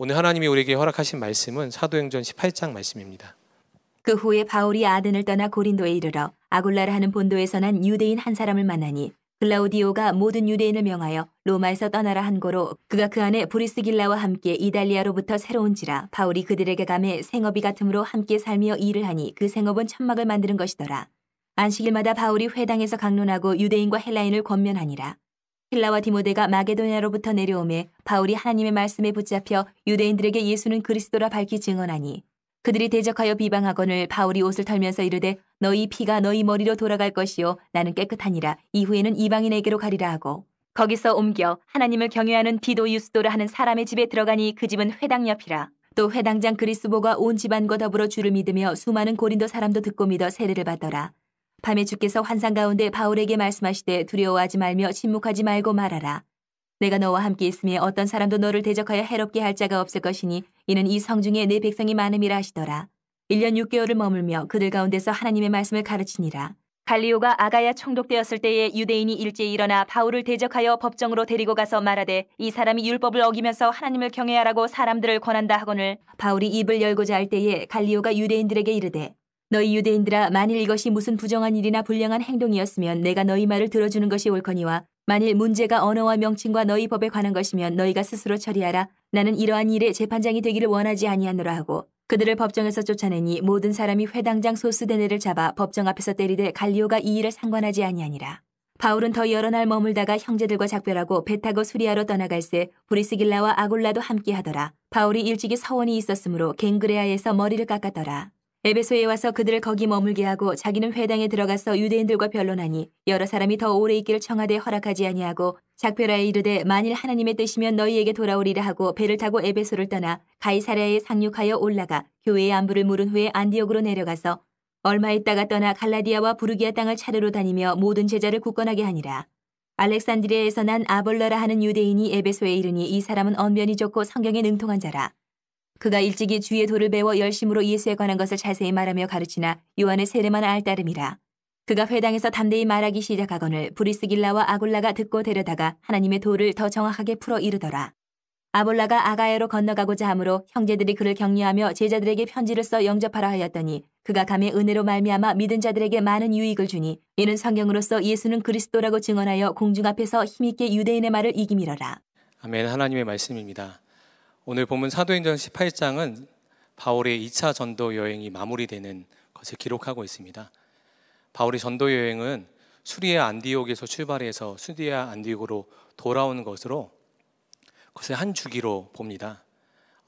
오늘 하나님이 우리에게 허락하신 말씀은 사도행전 18장 말씀입니다. 그 후에 바울이 아덴을 떠나 고린도에 이르러 아굴라를 하는 본도에서 난 유대인 한 사람을 만나니 글라우디오가 모든 유대인을 명하여 로마에서 떠나라 한 고로 그가 그 안에 브리스길라와 함께 이달리아로부터 새로운지라 바울이 그들에게 감해 생업이 같으므로 함께 살며 일을 하니 그 생업은 천막을 만드는 것이더라. 안식일마다 바울이 회당에서 강론하고 유대인과 헬라인을 권면하니라. 필라와 디모데가 마게도냐로부터 내려오매 바울이 하나님의 말씀에 붙잡혀 유대인들에게 예수는 그리스도라 밝히 증언하니 그들이 대적하여 비방하거늘 바울이 옷을 털면서 이르되 너희 피가 너희 머리로 돌아갈 것이요 나는 깨끗하니라 이후에는 이방인에게로 가리라 하고 거기서 옮겨 하나님을 경외하는 디도 유스도라 하는 사람의 집에 들어가니 그 집은 회당 옆이라 또 회당장 그리스보가 온 집안과 더불어 주를 믿으며 수많은 고린도 사람도 듣고 믿어 세례를 받더라 밤에 주께서 환상 가운데 바울에게 말씀하시되 두려워하지 말며 침묵하지 말고 말하라. 내가 너와 함께 있음에 어떤 사람도 너를 대적하여 해롭게 할 자가 없을 것이니 이는 이성 중에 내 백성이 많음이라 하시더라. 1년 6개월을 머물며 그들 가운데서 하나님의 말씀을 가르치니라. 갈리오가 아가야 총독되었을 때에 유대인이 일제히 일어나 바울을 대적하여 법정으로 데리고 가서 말하되 이 사람이 율법을 어기면서 하나님을 경외하라고 사람들을 권한다 하거늘 바울이 입을 열고자 할 때에 갈리오가 유대인들에게 이르되 너희 유대인들아 만일 이것이 무슨 부정한 일이나 불량한 행동이었으면 내가 너희 말을 들어주는 것이 옳거니와 만일 문제가 언어와 명칭과 너희 법에 관한 것이면 너희가 스스로 처리하라. 나는 이러한 일에 재판장이 되기를 원하지 아니하노라 하고 그들을 법정에서 쫓아내니 모든 사람이 회당장 소스대네를 잡아 법정 앞에서 때리되 갈리오가 이 일을 상관하지 아니하니라. 바울은 더 여러 날 머물다가 형제들과 작별하고 배 타고 수리하러 떠나갈새 브리스길라와 아골라도 함께하더라. 바울이 일찍이 서원이 있었으므로 갱그레아에서 머리를 깎았더라. 에베소에 와서 그들을 거기 머물게 하고 자기는 회당에 들어가서 유대인들과 변론하니 여러 사람이 더 오래 있기를 청하되 허락하지 아니하고 작별하에 이르되 만일 하나님의 뜻이면 너희에게 돌아오리라 하고 배를 타고 에베소를 떠나 가이사랴에 상륙하여 올라가 교회의 안부를 물은 후에 안디옥으로 내려가서 얼마 있다가 떠나 갈라디아와 부르기아 땅을 차례로 다니며 모든 제자를 굳건하게 하니라. 알렉산드리아에서 난 아볼러라 하는 유대인이 에베소에 이르니 이 사람은 언변이 좋고 성경에 능통한 자라. 그가 일찍이 주의 도를 배워 열심으로 예수에 관한 것을 자세히 말하며 가르치나 요한의 세례만 알 따름이라. 그가 회당에서 담대히 말하기 시작하거늘 브리스길라와 아굴라가 듣고 데려다가 하나님의 도를 더 정확하게 풀어 이르더라. 아볼라가 아가에로 건너가고자 하므로 형제들이 그를 격려하며 제자들에게 편지를 써 영접하라 하였더니 그가 감히 은혜로 말미암아 믿은 자들에게 많은 유익을 주니 이는 성경으로서 예수는 그리스도라고 증언하여 공중 앞에서 힘있게 유대인의 말을 이기밀어라. 아멘 하나님의 말씀입니다. 오늘 본문 사도행전 18장은 바울의 2차 전도 여행이 마무리되는 것을 기록하고 있습니다. 바울의 전도 여행은 수리아 안디옥에서 출발해서 수리아 안디옥으로 돌아오는 것으로 그것을 한 주기로 봅니다.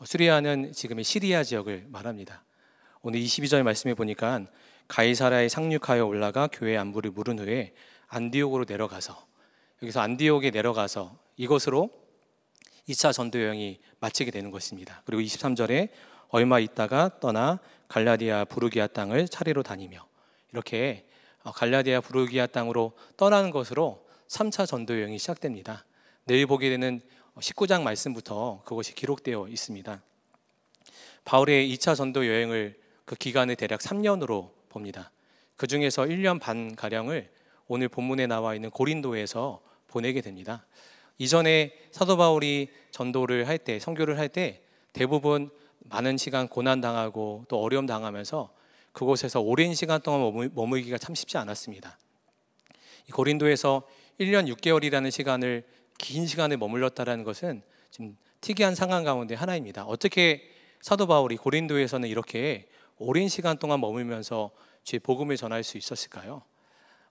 수리아는 지금의 시리아 지역을 말합니다. 오늘 22절 말씀해 보니까 가이사라에 상륙하여 올라가 교회 안부를 물은 후에 안디옥으로 내려가서 여기서 안디옥에 내려가서 이것으로 2차 전도 여행이 마치게 되는 것입니다. 그리고 23절에 얼마 있다가 떠나 갈라디아 부르기아 땅을 차례로 다니며 이렇게 어, 갈라디아 부르기아 땅으로 떠나는 것으로 3차 전도 여행이 시작됩니다. 내일 보게 되는 19장 말씀부터 그것이 기록되어 있습니다. 바울의 2차 전도 여행을 그 기간을 대략 3년으로 봅니다. 그 중에서 1년 반 가량을 오늘 본문에 나와 있는 고린도에서 보내게 됩니다. 이전에 사도 바울이 전도를 할 때, 성교를할 때 대부분 많은 시간 고난 당하고 또 어려움 당하면서 그곳에서 오랜 시간 동안 머물기가 참 쉽지 않았습니다. 고린도에서 1년 6개월이라는 시간을 긴 시간에 머물렀다라는 것은 지금 특이한 상황 가운데 하나입니다. 어떻게 사도 바울이 고린도에서는 이렇게 오랜 시간 동안 머물면서 주 복음을 전할 수 있었을까요?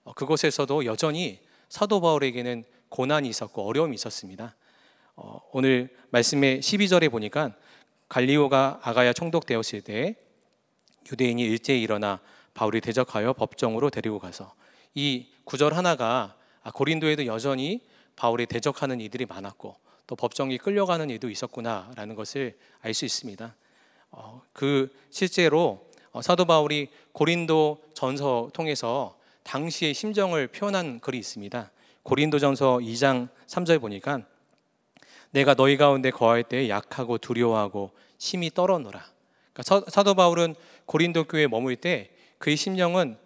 어, 그곳에서도 여전히 사도 바울에게는 고난이 있었고 어려움이 있었습니다. 어, 오늘 말씀의 12절에 보니까 갈리오가 아가야 총독되었을 때 유대인이 일제히 일어나 바울이 대적하여 법정으로 데리고 가서 이 구절 하나가 아, 고린도에도 여전히 바울이 대적하는 이들이 많았고 또 법정이 끌려가는 일도 있었구나라는 것을 알 수 있습니다. 어, 그 실제로 어, 사도 바울이 고린도 전서 통해서 당시의 심정을 표현한 글이 있습니다. 고린도전서 2장 3절에 보니까 내가 너희 가운데 거할 때 약하고 두려워하고 심히 떨어노라. 그러니까 사도 바울은 고린도 교회에 머물 때 그의 심령은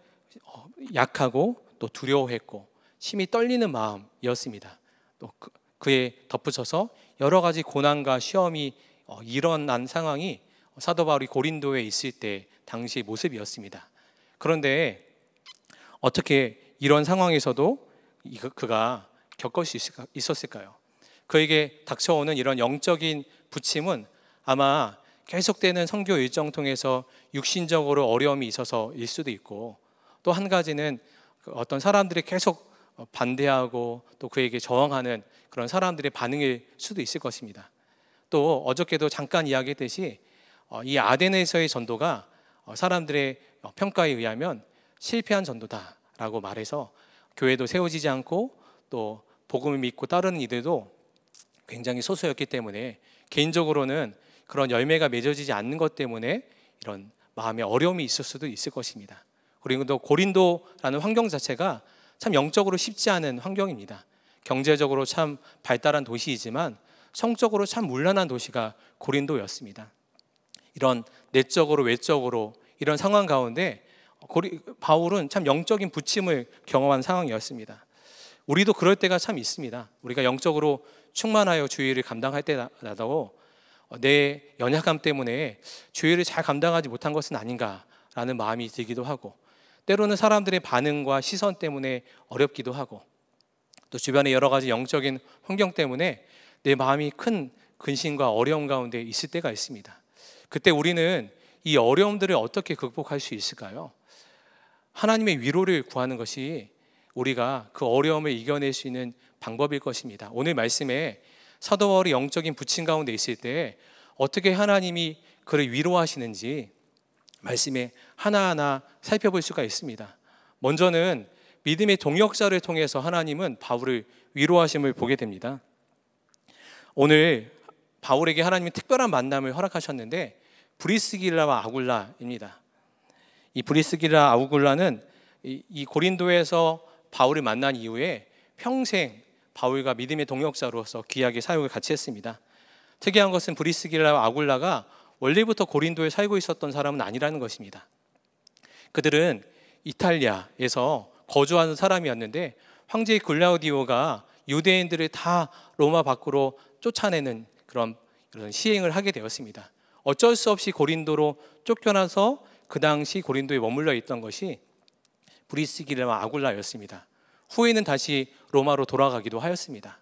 어, 약하고 또 두려워했고 심히 떨리는 마음이었습니다. 또 그, 그에 덧붙여서 여러 가지 고난과 시험이 어, 일어난 상황이 사도 바울이 고린도에 있을 때 당시의 모습이었습니다. 그런데 어떻게 이런 상황에서도 그가 겪을 수 있었을까요? 그에게 닥쳐오는 이런 영적인 부침은 아마 계속되는 선교 일정 통해서 육신적으로 어려움이 있어서일 수도 있고 또 한 가지는 그 어떤 사람들이 계속 반대하고 또 그에게 저항하는 그런 사람들의 반응일 수도 있을 것입니다. 또 어저께도 잠깐 이야기했듯이 어, 이 아덴에서의 전도가 어, 사람들의 평가에 의하면 실패한 전도다라고 말해서 교회도 세워지지 않고 또 복음을 믿고 따르는 이들도 굉장히 소수였기 때문에 개인적으로는 그런 열매가 맺어지지 않는 것 때문에 이런 마음의 어려움이 있을 수도 있을 것입니다. 그리고 또 고린도라는 환경 자체가 참 영적으로 쉽지 않은 환경입니다. 경제적으로 참 발달한 도시이지만 성적으로 참 물란한 도시가 고린도였습니다. 이런 내적으로 외적으로 이런 상황 가운데 고리, 바울은 참 영적인 부침을 경험한 상황이었습니다. 우리도 그럴 때가 참 있습니다. 우리가 영적으로 충만하여 주의를 감당할 때라도 내 연약함 때문에 주의를 잘 감당하지 못한 것은 아닌가라는 마음이 들기도 하고 때로는 사람들의 반응과 시선 때문에 어렵기도 하고 또 주변의 여러 가지 영적인 환경 때문에 내 마음이 큰 근심과 어려움 가운데 있을 때가 있습니다. 그때 우리는 이 어려움들을 어떻게 극복할 수 있을까요? 하나님의 위로를 구하는 것이 우리가 그 어려움을 이겨낼 수 있는 방법일 것입니다. 오늘 말씀에 사도 바울이 영적인 부침 가운데 있을 때 어떻게 하나님이 그를 위로하시는지 말씀에 하나하나 살펴볼 수가 있습니다. 먼저는 믿음의 동역자를 통해서 하나님은 바울을 위로하심을 보게 됩니다. 오늘 바울에게 하나님이 특별한 만남을 허락하셨는데 브리스길라와 아굴라입니다. 이 브리스기라 아우굴라는 이, 고린도에서 바울을 만난 이후에 평생 바울과 믿음의 동역자로서 귀하게 사역을 같이 했습니다. 특이한 것은 브리스기라 아굴라가 원래부터 고린도에 살고 있었던 사람은 아니라는 것입니다. 그들은 이탈리아에서 거주하는 사람이었는데 황제 글라우디오가 유대인들을 다 로마 밖으로 쫓아내는 그런, 그런 시행을 하게 되었습니다. 어쩔 수 없이 고린도로 쫓겨나서 그 당시 고린도에 머물러 있던 것이 브리스길라와 아굴라였습니다. 후에는 다시 로마로 돌아가기도 하였습니다.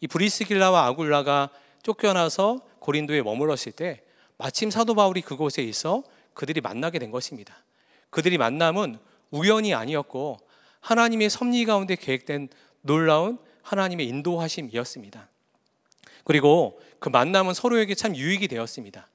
이 브리스길라와 아굴라가 쫓겨나서 고린도에 머물렀을 때 마침 사도 바울이 그곳에 있어 그들이 만나게 된 것입니다. 그들이 만남은 우연이 아니었고 하나님의 섭리 가운데 계획된 놀라운 하나님의 인도하심이었습니다. 그리고 그 만남은 서로에게 참 유익이 되었습니다.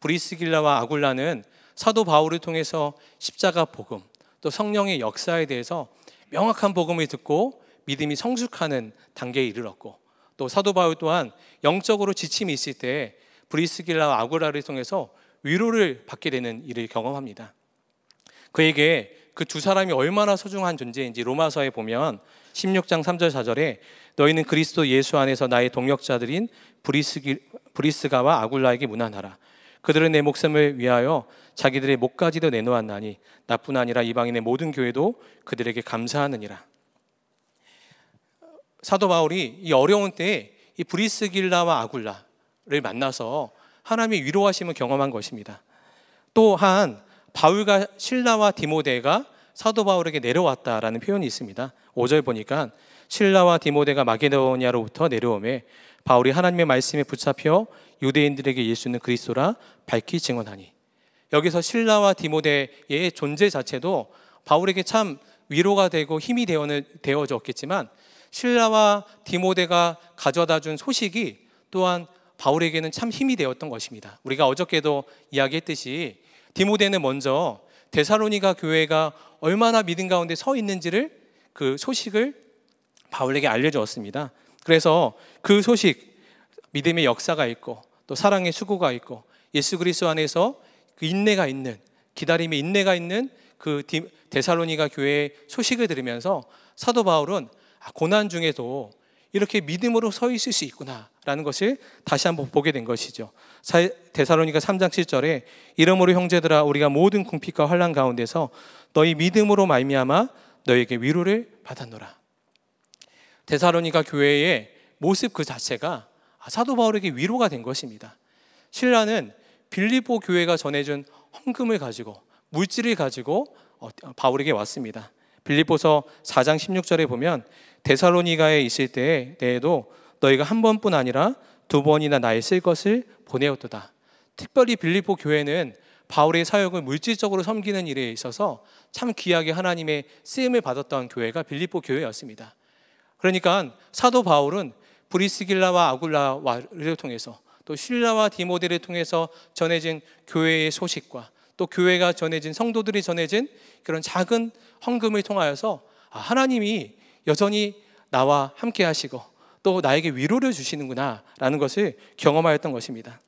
브리스길라와 아굴라는 사도 바울을 통해서 십자가 복음 또 성령의 역사에 대해서 명확한 복음을 듣고 믿음이 성숙하는 단계에 이르렀고 또 사도 바울 또한 영적으로 지침이 있을 때 브리스길라 아구라를 통해서 위로를 받게 되는 일을 경험합니다. 그에게 그 두 사람이 얼마나 소중한 존재인지 로마서에 보면 16장 3절 4절에 너희는 그리스도 예수 안에서 나의 동역자들인 브리스기, 브리스가와 아굴라에게 무난하라. 그들은 내 목숨을 위하여 자기들의 목까지도 내놓았나니 나뿐 아니라 이방인의 모든 교회도 그들에게 감사하느니라. 사도 바울이 이 어려운 때에 이 브리스길라와 아굴라를 만나서 하나님의 위로하심을 경험한 것입니다. 또한 바울과 신라와 디모데가 사도 바울에게 내려왔다라는 표현이 있습니다. 5절 보니까 신라와 디모데가 마게도니아로부터 내려오매 바울이 하나님의 말씀에 붙잡혀 유대인들에게 예수는 그리스도라 밝히 증언하니 여기서 신라와 디모데의 존재 자체도 바울에게 참 위로가 되고 힘이 되어졌겠지만 신라와 디모데가 가져다 준 소식이 또한 바울에게는 참 힘이 되었던 것입니다. 우리가 어저께도 이야기했듯이 디모데는 먼저 데사로니가 교회가 얼마나 믿음 가운데 서 있는지를 그 소식을 바울에게 알려주었습니다. 그래서 그 소식 믿음의 역사가 있고 또 사랑의 수고가 있고 예수 그리스도 안에서 그 인내가 있는 기다림에 인내가 있는 그 데살로니가 교회의 소식을 들으면서 사도 바울은 아, 고난 중에도 이렇게 믿음으로 서 있을 수 있구나라는 것을 다시 한번 보게 된 것이죠. 데살로니가 3장 7절에 이러므로 형제들아 우리가 모든 궁핍과 환난 가운데서 너희 믿음으로 말미암아 너에게 위로를 받았노라. 데살로니가 교회의 모습 그 자체가 아, 사도 바울에게 위로가 된 것입니다. 신라는 빌리보 교회가 전해준 헌금을 가지고 물질을 가지고 어, 바울에게 왔습니다. 빌립보서 4장 16절에 보면 데살로니가에 있을 때에 대해도 너희가 한 번뿐 아니라 두 번이나 나의 쓸 것을 보내었도다. 특별히 빌립보 교회는 바울의 사역을 물질적으로 섬기는 일에 있어서 참 귀하게 하나님의 쓰임을 받았던 교회가 빌립보 교회였습니다. 그러니까 사도 바울은 브리스길라와 아굴라를 통해서 또 신라와 디모데를 통해서 전해진 교회의 소식과 또 교회가 전해진 성도들이 전해진 그런 작은 헌금을 통하여서 아, 하나님이 여전히 나와 함께 하시고 또 나에게 위로를 주시는구나라는 것을 경험하였던 것입니다.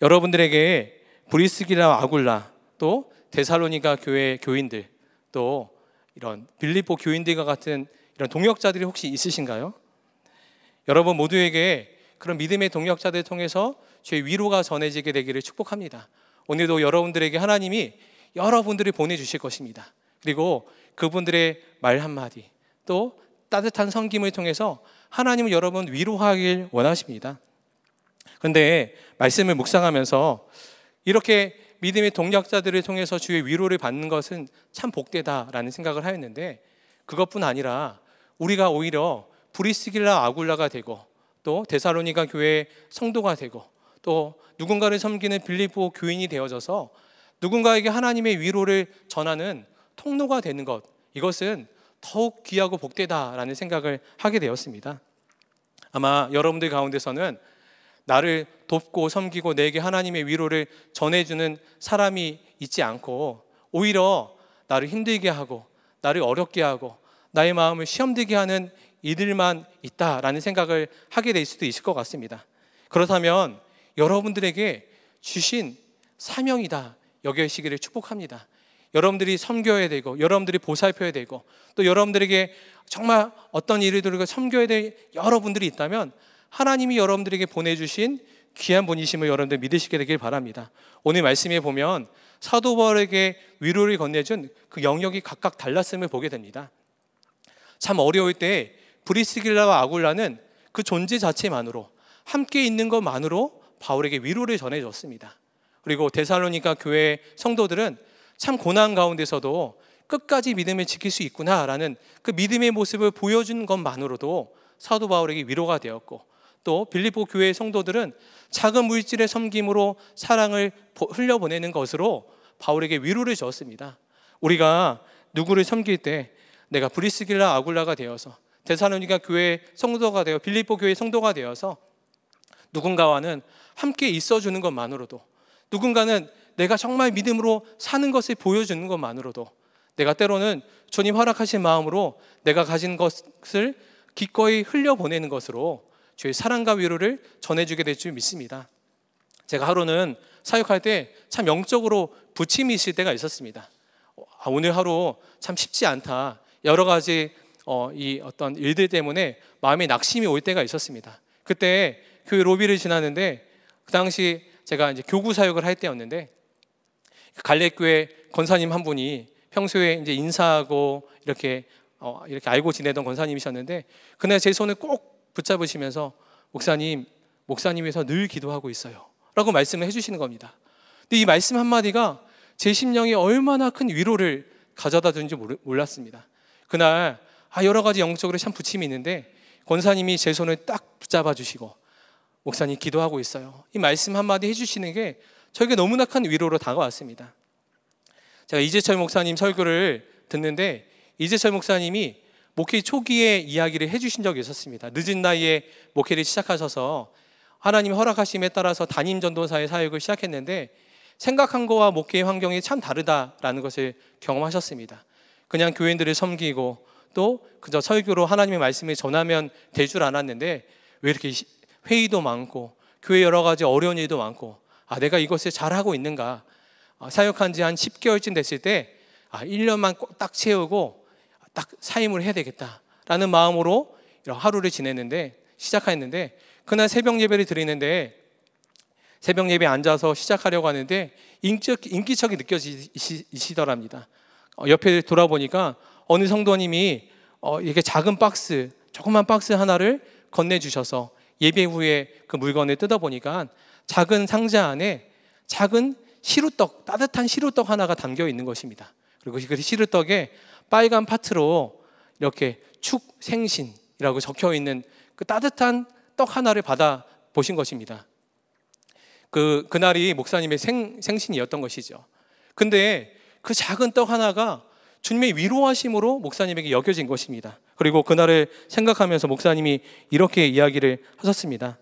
여러분들에게 브리스기라 아굴라 또 데살로니가 교회 교인들 또 이런 빌리포 교인들과 같은 이런 동역자들이 혹시 있으신가요? 여러분 모두에게 그런 믿음의 동력자들 통해서 주의 위로가 전해지게 되기를 축복합니다. 오늘도 여러분들에게 하나님이 여러분들이 보내주실 것입니다. 그리고 그분들의 말 한마디 또 따뜻한 성김을 통해서 하나님은 여러분 위로하길 원하십니다. 근데 말씀을 묵상하면서 이렇게 믿음의 동력자들을 통해서 주의 위로를 받는 것은 참 복되다라는 생각을 하였는데 그것뿐 아니라 우리가 오히려 브리스길라 아굴라가 되고 또데사로니가 교회 성도가 되고 또 누군가를 섬기는 빌리보 교인이 되어져서 누군가에게 하나님의 위로를 전하는 통로가 되는 것 이것은 더욱 귀하고 복되다라는 생각을 하게 되었습니다. 아마 여러분들 가운데서는 나를 돕고 섬기고 내게 하나님의 위로를 전해주는 사람이 있지 않고 오히려 나를 힘들게 하고 나를 어렵게 하고 나의 마음을 시험되게 하는 이들만 있다라는 생각을 하게 될 수도 있을 것 같습니다. 그렇다면 여러분들에게 주신 사명이다 여겨시기를 축복합니다. 여러분들이 섬겨야 되고 여러분들이 보살펴야 되고 또 여러분들에게 정말 어떤 일 들고 섬겨야 될 여러분들이 있다면 하나님이 여러분들에게 보내주신 귀한 분이심을 여러분들 믿으시게 되길 바랍니다. 오늘 말씀에 보면 사도 바울에게 위로를 건네준 그 영역이 각각 달랐음을 보게 됩니다. 참 어려울 때 브리스길라와 아굴라는 그 존재 자체만으로 함께 있는 것만으로 바울에게 위로를 전해줬습니다. 그리고 데살로니가 교회 성도들은 참 고난 가운데서도 끝까지 믿음을 지킬 수 있구나라는 그 믿음의 모습을 보여준 것만으로도 사도 바울에게 위로가 되었고 또 빌립보 교회의 성도들은 작은 물질의 섬김으로 사랑을 흘려보내는 것으로 바울에게 위로를 주었습니다. 우리가 누구를 섬길 때 내가 브리스길라 아굴라가 되어서 대사로니가 교회 성도가 되어 빌립보 교회 성도가 되어서 누군가와는 함께 있어 주는 것만으로도 누군가는 내가 정말 믿음으로 사는 것을 보여주는 것만으로도 내가 때로는 주님 허락하신 마음으로 내가 가진 것을 기꺼이 흘려보내는 것으로 주의 사랑과 위로를 전해주게 될 줄 믿습니다. 제가 하루는 사역할 때 참 영적으로 부침이 있을 때가 있었습니다. 어, 아, 오늘 하루 참 쉽지 않다. 여러 가지 어, 이 어떤 일들 때문에 마음에 낙심이 올 때가 있었습니다. 그때 교회 그 로비를 지나는데 그 당시 제가 이제 교구 사역을 할 때였는데 그 갈래교회 권사님 한 분이 평소에 이제 인사하고 이렇게 어, 이렇게 알고 지내던 권사님이셨는데 그날 제 손을 꼭 붙잡으시면서 목사님 목사님 에서늘 기도하고 있어요. 라고 말씀을 해주시는 겁니다. 근데 이 말씀 한마디가 제 심령에 얼마나 큰 위로를 가져다 준지 몰랐습니다. 그날 아, 여러 가지 영적으로 참 부침이 있는데 권사님이 제 손을 딱 붙잡아 주시고 목사님 기도하고 있어요. 이 말씀 한마디 해주시는 게 저에게 너무나 큰 위로로 다가왔습니다. 제가 이재철 목사님 설교를 듣는데 이재철 목사님이 목회 초기에 이야기를 해주신 적이 있었습니다. 늦은 나이에 목회를 시작하셔서 하나님 허락하심에 따라서 담임 전도사의 사역을 시작했는데 생각한 거와 목회의 환경이 참 다르다라는 것을 경험하셨습니다. 그냥 교인들을 섬기고 또 그저 설교로 하나님의 말씀을 전하면 될 줄 알았는데 왜 이렇게 회의도 많고 교회 여러 가지 어려운 일도 많고 아 내가 이것을 잘하고 있는가 아, 사역한 지 한 10개월쯤 됐을 때 아, 1년만 꼭 딱 채우고 딱 사임을 해야 되겠다라는 마음으로 하루를 지냈는데 시작했는데 그날 새벽 예배를 드리는데 새벽 예배 앉아서 시작하려고 하는데 인적, 인기척이 느껴지시더랍니다. 어, 옆에 돌아보니까 어느 성도님이 어, 이렇게 작은 박스, 조그만 박스 하나를 건네주셔서 예배 후에 그 물건을 뜯어보니까 작은 상자 안에 작은 시루떡, 따뜻한 시루떡 하나가 담겨 있는 것입니다. 그리고 그 시루떡에 빨간 파트로 이렇게 축생신이라고 적혀 있는 그 따뜻한 떡 하나를 받아 보신 것입니다. 그, 그날이 목사님의 생, 생신이었던 것이죠. 근데 그 작은 떡 하나가 주님의 위로하심으로 목사님에게 여겨진 것입니다. 그리고 그날을 생각하면서 목사님이 이렇게 이야기를 하셨습니다.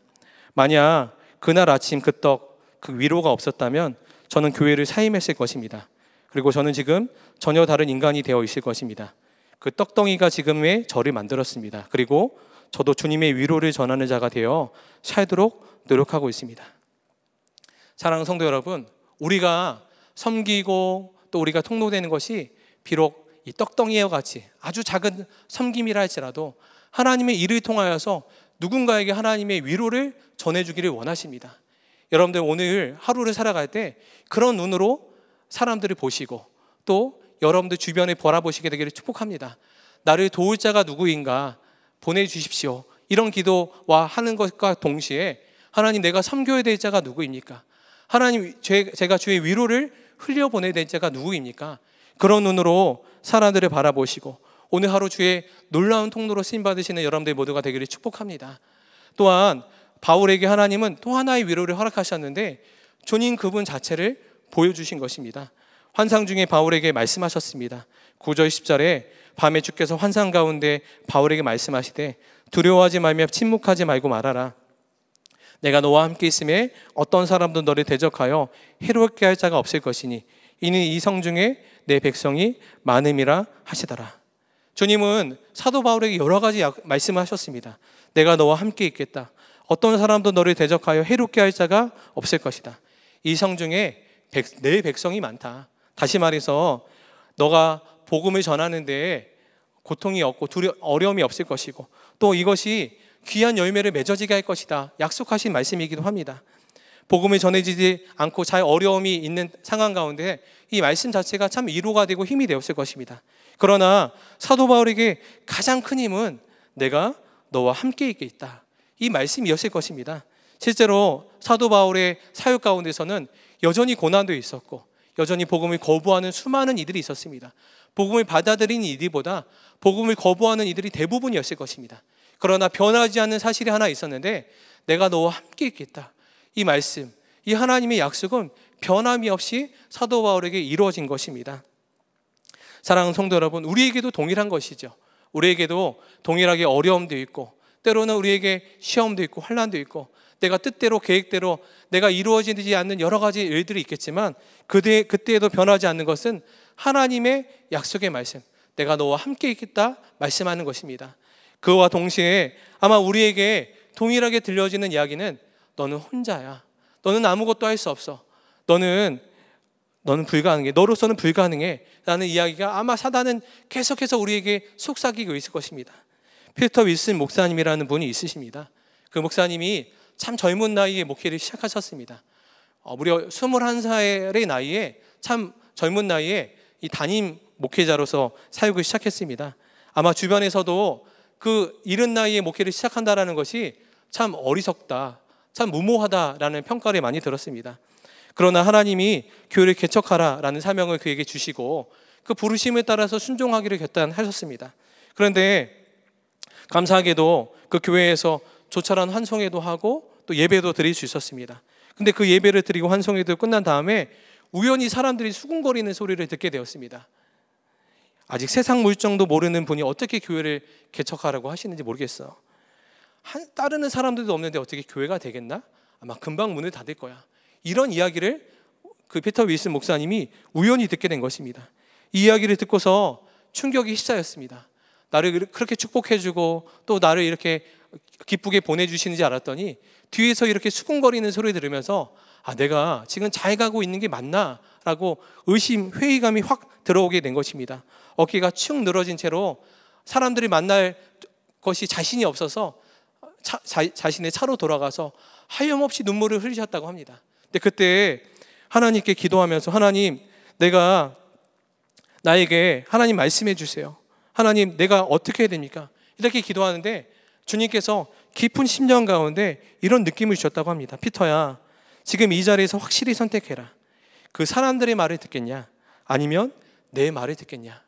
만약 그날 아침 그 떡, 그 위로가 없었다면 저는 교회를 사임했을 것입니다. 그리고 저는 지금 전혀 다른 인간이 되어 있을 것입니다. 그 떡덩이가 지금의 저를 만들었습니다. 그리고 저도 주님의 위로를 전하는 자가 되어 살도록 노력하고 있습니다. 사랑하는 성도 여러분, 우리가 섬기고 또 우리가 통로되는 것이 비록 이 떡덩이와 같이 아주 작은 섬김이라 할지라도 하나님의 일을 통하여서 누군가에게 하나님의 위로를 전해주기를 원하십니다. 여러분들 오늘 하루를 살아갈 때 그런 눈으로 사람들을 보시고 또 여러분들 주변에 바라보시게 되기를 축복합니다. 나를 도울 자가 누구인가 보내주십시오. 이런 기도와 하는 것과 동시에 하나님 내가 섬겨야 될 자가 누구입니까? 하나님 제가 주의 위로를 흘려보내야 될 자가 누구입니까? 그런 눈으로 사람들을 바라보시고 오늘 하루 주에 놀라운 통로로 쓰임 받으시는 여러분들 모두가 되기를 축복합니다. 또한 바울에게 하나님은 또 하나의 위로를 허락하셨는데 존인 그분 자체를 보여주신 것입니다. 환상 중에 바울에게 말씀하셨습니다. 9절 10절에 밤에 주께서 환상 가운데 바울에게 말씀하시되 두려워하지 말며 침묵하지 말고 말하라. 내가 너와 함께 있음에 어떤 사람도 너를 대적하여 해롭게 할 자가 없을 것이니 이는 이 성중에 내 백성이 많음이라 하시더라. 주님은 사도 바울에게 여러 가지 말씀을 하셨습니다. 내가 너와 함께 있겠다. 어떤 사람도 너를 대적하여 해롭게 할 자가 없을 것이다. 이 성 중에 백, 내 백성이 많다. 다시 말해서 너가 복음을 전하는데 고통이 없고 두려, 어려움이 없을 것이고 또 이것이 귀한 열매를 맺어지게 할 것이다. 약속하신 말씀이기도 합니다. 복음이 전해지지 않고 잘 어려움이 있는 상황 가운데 이 말씀 자체가 참 위로가 되고 힘이 되었을 것입니다. 그러나 사도 바울에게 가장 큰 힘은 내가 너와 함께 있겠다. 이 말씀이었을 것입니다. 실제로 사도 바울의 사역 가운데서는 여전히 고난도 있었고 여전히 복음을 거부하는 수많은 이들이 있었습니다. 복음을 받아들인 이들보다 복음을 거부하는 이들이 대부분이었을 것입니다. 그러나 변하지 않는 사실이 하나 있었는데 내가 너와 함께 있겠다. 이 말씀, 이 하나님의 약속은 변함이 없이 사도 바울에게 이루어진 것입니다. 사랑하는 성도 여러분, 우리에게도 동일한 것이죠. 우리에게도 동일하게 어려움도 있고 때로는 우리에게 시험도 있고 환란도 있고 내가 뜻대로 계획대로 내가 이루어지지 않는 여러 가지 일들이 있겠지만 그때 그때에도 변하지 않는 것은 하나님의 약속의 말씀. 내가 너와 함께 있겠다 말씀하는 것입니다. 그와 동시에 아마 우리에게 동일하게 들려지는 이야기는 너는 혼자야. 너는 아무것도 할 수 없어. 너는 너는 불가능해. 너로서는 불가능해. 라는 이야기가 아마 사단은 계속해서 우리에게 속삭이고 있을 것입니다. 필터 윌슨 목사님이라는 분이 있으십니다. 그 목사님이 참 젊은 나이에 목회를 시작하셨습니다. 어, 무려 21살의 나이에 참 젊은 나이에 이 담임 목회자로서 사역을 시작했습니다. 아마 주변에서도 그 이른 나이에 목회를 시작한다라는 것이 참 어리석다. 참 무모하다라는 평가를 많이 들었습니다. 그러나 하나님이 교회를 개척하라라는 사명을 그에게 주시고 그 부르심에 따라서 순종하기를 결단하셨습니다. 그런데 감사하게도 그 교회에서 조촐한 환송회도 하고 또 예배도 드릴 수 있었습니다. 근데 그 예배를 드리고 환송회도 끝난 다음에 우연히 사람들이 수군거리는 소리를 듣게 되었습니다. 아직 세상 물정도 모르는 분이 어떻게 교회를 개척하라고 하시는지 모르겠어. 요 한, 따르는 사람들도 없는데 어떻게 교회가 되겠나? 아마 금방 문을 닫을 거야. 이런 이야기를 그 피터 윌슨 목사님이 우연히 듣게 된 것입니다. 이 이야기를 듣고서 충격이 휩싸였습니다. 나를 그렇게 축복해주고 또 나를 이렇게 기쁘게 보내주시는지 알았더니 뒤에서 이렇게 수군거리는 소리 들으면서 아 내가 지금 잘 가고 있는 게 맞나? 라고 의심, 회의감이 확 들어오게 된 것입니다. 어깨가 축 늘어진 채로 사람들이 만날 것이 자신이 없어서 차, 자, 신의 차로 돌아가서 하염없이 눈물을 흘리셨다고 합니다. 근데 그때 하나님께 기도하면서 하나님 내가 나에게 하나님 말씀해 주세요. 하나님 내가 어떻게 해야 됩니까? 이렇게 기도하는데 주님께서 깊은 심령 가운데 이런 느낌을 주셨다고 합니다. 피터야, 지금 이 자리에서 확실히 선택해라. 그 사람들의 말을 듣겠냐? 아니면 내 말을 듣겠냐?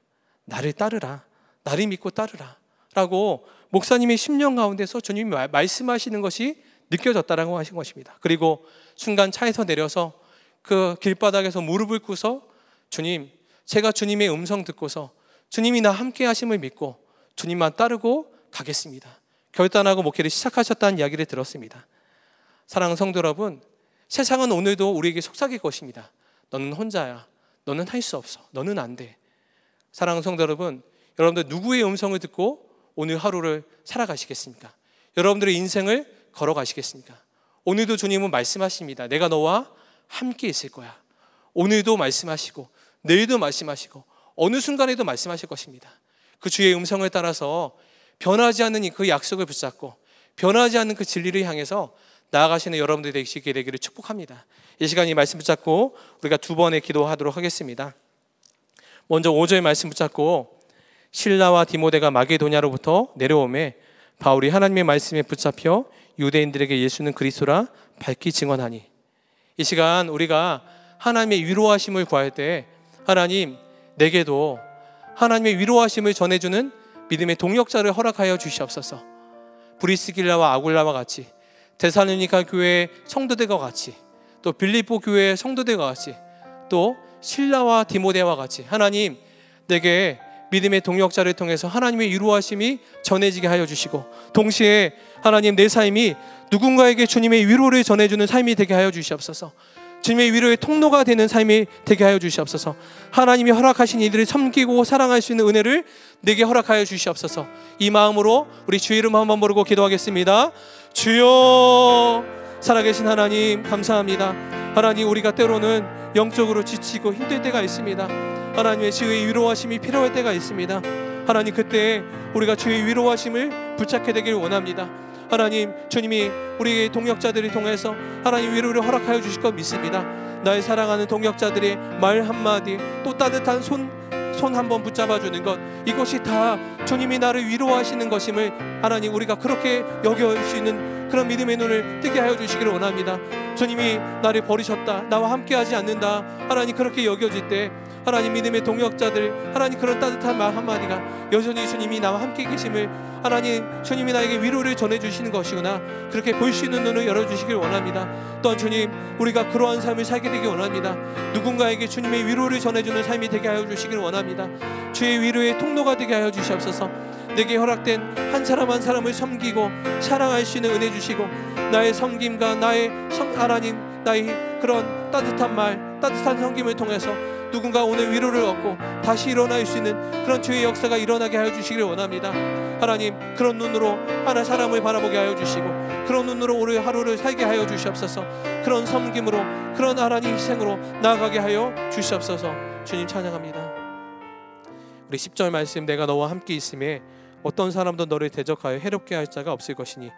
나를 따르라. 나를 믿고 따르라. 라고 목사님이 10년 가운데서 주님이 말씀하시는 것이 느껴졌다라고 하신 것입니다. 그리고 순간 차에서 내려서 그 길바닥에서 무릎을 꿇어서 주님, 제가 주님의 음성 듣고서 주님이 나 함께 하심을 믿고 주님만 따르고 가겠습니다. 결단하고 목회를 시작하셨다는 이야기를 들었습니다. 사랑하는 성도 여러분, 세상은 오늘도 우리에게 속삭일 것입니다. 너는 혼자야. 너는 할 수 없어. 너는 안 돼. 사랑하는 성도 여러분, 여러분들 누구의 음성을 듣고 오늘 하루를 살아가시겠습니까? 여러분들의 인생을 걸어가시겠습니까? 오늘도 주님은 말씀하십니다. 내가 너와 함께 있을 거야. 오늘도 말씀하시고 내일도 말씀하시고 어느 순간에도 말씀하실 것입니다. 그 주의 음성을 따라서 변하지 않는 그 약속을 붙잡고 변하지 않는 그 진리를 향해서 나아가시는 여러분들 되시게 되기를 축복합니다. 이 시간 이 말씀 붙잡고 우리가 두 번의 기도하도록 하겠습니다. 먼저 5절 말씀 붙잡고 신라와 디모데가 마게도냐로부터 내려오매 바울이 하나님의 말씀에 붙잡혀 유대인들에게 예수는 그리스도라 밝히 증언하니 이 시간 우리가 하나님의 위로하심을 구할 때 하나님 내게도 하나님의 위로하심을 전해주는 믿음의 동력자를 허락하여 주시옵소서 브리스길라와 아굴라와 같이 데살로니가 교회 성도들과 같이 또빌리포 교회 성도들과 같이 또 신라와 디모데와 같이 하나님 내게 믿음의 동역자를 통해서 하나님의 위로하심이 전해지게 하여 주시고 동시에 하나님 내 삶이 누군가에게 주님의 위로를 전해주는 삶이 되게 하여 주시옵소서. 주님의 위로의 통로가 되는 삶이 되게 하여 주시옵소서. 하나님이 허락하신 이들을 섬기고 사랑할 수 있는 은혜를 내게 허락하여 주시옵소서. 이 마음으로 우리 주 이름 한번 부르고 기도하겠습니다. 주여 살아계신 하나님 감사합니다. 하나님 우리가 때로는 영적으로 지치고 힘들 때가 있습니다. 하나님의 주의 위로하심이 필요할 때가 있습니다. 하나님 그때 우리가 주의 위로하심을 붙잡게 되길 원합니다. 하나님 주님이 우리의 동역자들을 통해서 하나님 위로를 허락하여 주실 것 믿습니다. 나의 사랑하는 동역자들의 말 한마디 또 따뜻한 손 손 한번 붙잡아 주는 것 이것이 다 주님이 나를 위로하시는 것임을 하나님 우리가 그렇게 여겨 수 있는 그런 믿음의 눈을 뜨게 하여 주시기를 원합니다. 주님이 나를 버리셨다 나와 함께하지 않는다 하나님 그렇게 여겨질 때 하나님 믿음의 동역자들 하나님 그런 따뜻한 말 한마디가 여전히 주님이 나와 함께 계심을 하나님 주님이 나에게 위로를 전해주시는 것이구나 그렇게 볼 수 있는 눈을 열어주시길 원합니다 또한 주님 우리가 그러한 삶을 살게 되길 원합니다 누군가에게 주님의 위로를 전해주는 삶이 되게 하여 주시길 원합니다 주의 위로의 통로가 되게 하여 주시옵소서 내게 허락된 한 사람 한 사람을 섬기고 사랑할 수 있는 은혜 주시고 나의 섬김과 나의 성 하나님 나의 그런 따뜻한 말 따뜻한 섬김을 통해서 누군가 오늘 위로를 얻고 다시 일어날 수 있는 그런 주의 역사가 일어나게 하여 주시기를 원합니다. 하나님 그런 눈으로 하나 사람을 바라보게 하여 주시고 그런 눈으로 오늘 하루를 살게 하여 주시옵소서 그런 섬김으로 그런 하나님 희생으로 나아가게 하여 주시옵소서 주님 찬양합니다. 우리 10절 말씀 내가 너와 함께 있음에 어떤 사람도 너를 대적하여 해롭게 할 자가 없을 것이니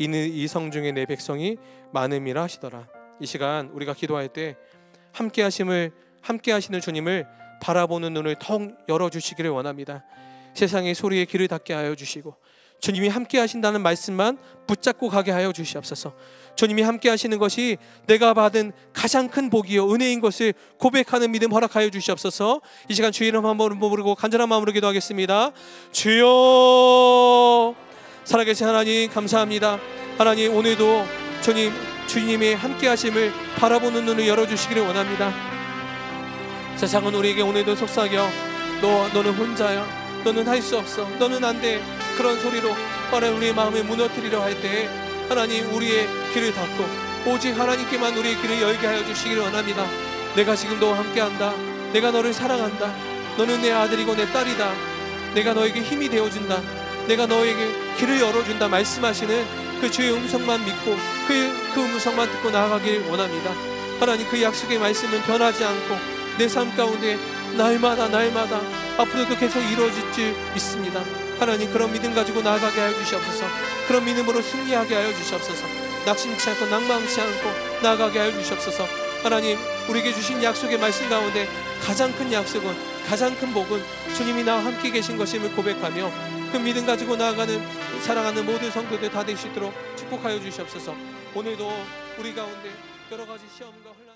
이는 이 성 중에 내 백성이 많음이라 하시더라. 이 시간 우리가 기도할 때 함께 하심을 함께 하시는 주님을 바라보는 눈을 텅 열어주시기를 원합니다. 세상의 소리에 귀를 닫게 하여 주시고 주님이 함께 하신다는 말씀만 붙잡고 가게 하여 주시옵소서. 주님이 함께 하시는 것이 내가 받은 가장 큰 복이요 은혜인 것을 고백하는 믿음 허락하여 주시옵소서. 이 시간 주의 이름 한번 부르고 간절한 마음으로 기도하겠습니다. 주여 살아계신 하나님 감사합니다. 하나님 오늘도 주님 주님의 함께 하심을 바라보는 눈을 열어 주시기를 원합니다. 세상은 우리에게 오늘도 속삭여 너, 너는 혼자야 너는 할 수 없어 너는 안 돼 그런 소리로 하나님 우리의 마음을 무너뜨리려 할 때에 하나님 우리의 길을 닫고 오직 하나님께만 우리의 길을 열게 하여 주시기를 원합니다 내가 지금 너와 함께한다 내가 너를 사랑한다 너는 내 아들이고 내 딸이다 내가 너에게 힘이 되어준다 내가 너에게 길을 열어준다 말씀하시는 그 주의 음성만 믿고 그, 그 음성만 듣고 나아가길 원합니다 하나님 그 약속의 말씀은 변하지 않고 내삶 가운데 날마다 날마다 앞으로도 계속 이루어질 줄 믿습니다. 하나님 그런 믿음 가지고 나아가게 하여 주시옵소서. 그런 믿음으로 승리하게 하여 주시옵소서. 낙심치 않고 낭망치 않고 나아가게 하여 주시옵소서. 하나님 우리에게 주신 약속의 말씀 가운데 가장 큰 약속은 가장 큰 복은 주님이 나와 함께 계신 것임을 고백하며 그 믿음 가지고 나아가는 사랑하는 모든 성도들 다될수도록 축복하여 주시옵소서. 오늘도 우리 가운데 여러 가지 시험과